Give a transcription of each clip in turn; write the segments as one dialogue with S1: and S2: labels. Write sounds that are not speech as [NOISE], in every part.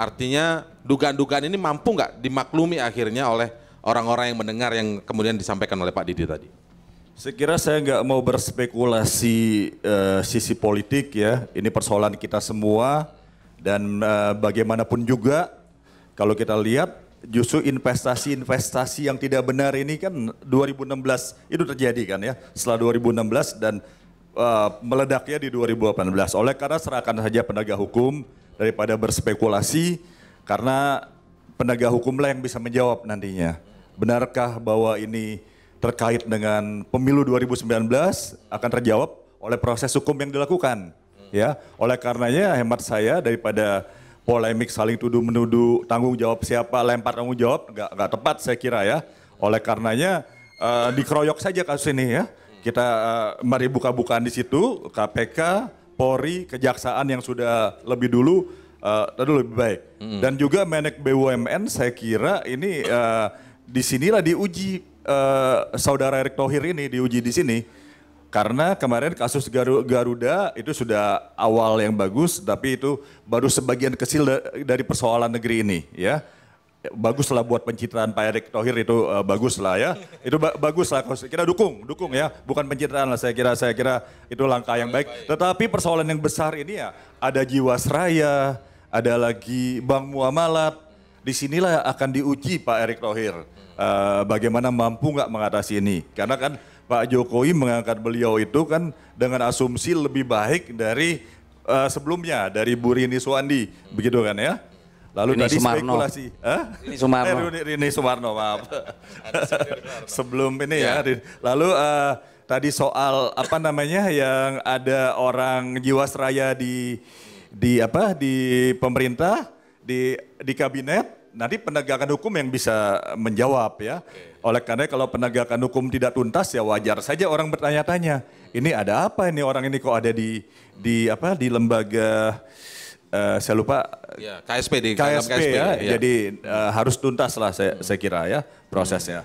S1: Artinya dugaan-dugaan ini mampu nggak dimaklumi akhirnya oleh orang-orang yang mendengar yang kemudian disampaikan oleh Pak Didi tadi?
S2: Sekira saya nggak mau berspekulasi uh, sisi politik ya. Ini persoalan kita semua dan uh, bagaimanapun juga kalau kita lihat justru investasi-investasi yang tidak benar ini kan 2016 itu terjadi kan ya. Setelah 2016 dan uh, meledaknya di 2018. Oleh karena serahkan saja penegak hukum daripada berspekulasi karena penegak hukumlah yang bisa menjawab nantinya. Benarkah bahwa ini terkait dengan pemilu 2019 akan terjawab oleh proses hukum yang dilakukan? Ya, oleh karenanya hemat saya daripada polemik saling tuduh menuduh tanggung jawab siapa lempar tanggung jawab nggak nggak tepat saya kira ya. Oleh karenanya uh, dikeroyok saja kasus ini ya. Kita uh, mari buka-bukaan di situ KPK Polri, Kejaksaan yang sudah lebih dulu eh, uh, tadi lebih baik. Mm. Dan juga menek BUMN saya kira ini uh, di sinilah diuji uh, saudara Erick Thohir ini diuji di sini. Karena kemarin kasus Garuda itu sudah awal yang bagus, tapi itu baru sebagian kecil dari persoalan negeri ini, ya bagus lah buat pencitraan Pak Erick Thohir itu uh, eh, bagus lah ya. Itu ba bagus lah kita dukung, dukung ya. Bukan pencitraan lah saya kira saya kira itu langkah yang baik. Tetapi persoalan yang besar ini ya ada Jiwasraya, ada lagi Bang Muamalat. Disinilah akan diuji Pak Erick Thohir uh, bagaimana mampu nggak mengatasi ini. Karena kan Pak Jokowi mengangkat beliau itu kan dengan asumsi lebih baik dari uh, sebelumnya dari Burini begitu kan ya? Lalu Rini tadi Sumarno. spekulasi. Rini Sumarno. Eh, Rini, Rini Sumarno, maaf. [LAUGHS] Sebelum ini ya. ya. Lalu uh, tadi soal apa namanya yang ada orang Jiwasraya di di apa di pemerintah, di di kabinet, nanti penegakan hukum yang bisa menjawab ya. Oleh karena kalau penegakan hukum tidak tuntas ya wajar saja orang bertanya-tanya, ini ada apa ini orang ini kok ada di di apa di lembaga uh, saya lupa iya, ya, KSP di KSP, KSP ya, ya. Jadi uh, harus tuntas lah saya, hmm. saya kira ya prosesnya.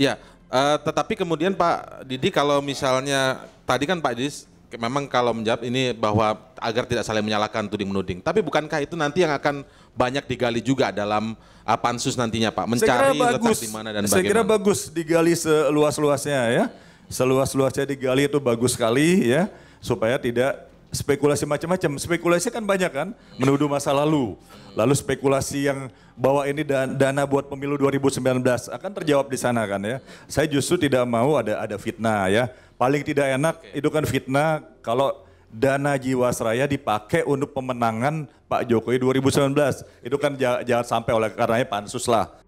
S1: Ya, uh, tetapi kemudian Pak Didi kalau misalnya tadi kan Pak Didi memang kalau menjawab ini bahwa agar tidak saling menyalahkan tuding menuding. Tapi bukankah itu nanti yang akan banyak digali juga dalam uh, pansus nantinya Pak, mencari letak di mana dan bagaimana. Saya kira bagus digali seluas-luasnya
S2: ya. Seluas-luasnya digali itu bagus sekali ya supaya tidak spekulasi macam-macam. Spekulasi kan banyak kan, menuduh masa lalu. Lalu spekulasi yang bawa ini dana buat pemilu 2019 akan terjawab di sana kan ya. Saya justru tidak mau ada ada fitnah ya. Paling tidak enak itu kan fitnah kalau dana Jiwasraya dipakai untuk pemenangan Pak Jokowi 2019. Itu kan jangan sampai oleh karenanya pansus lah.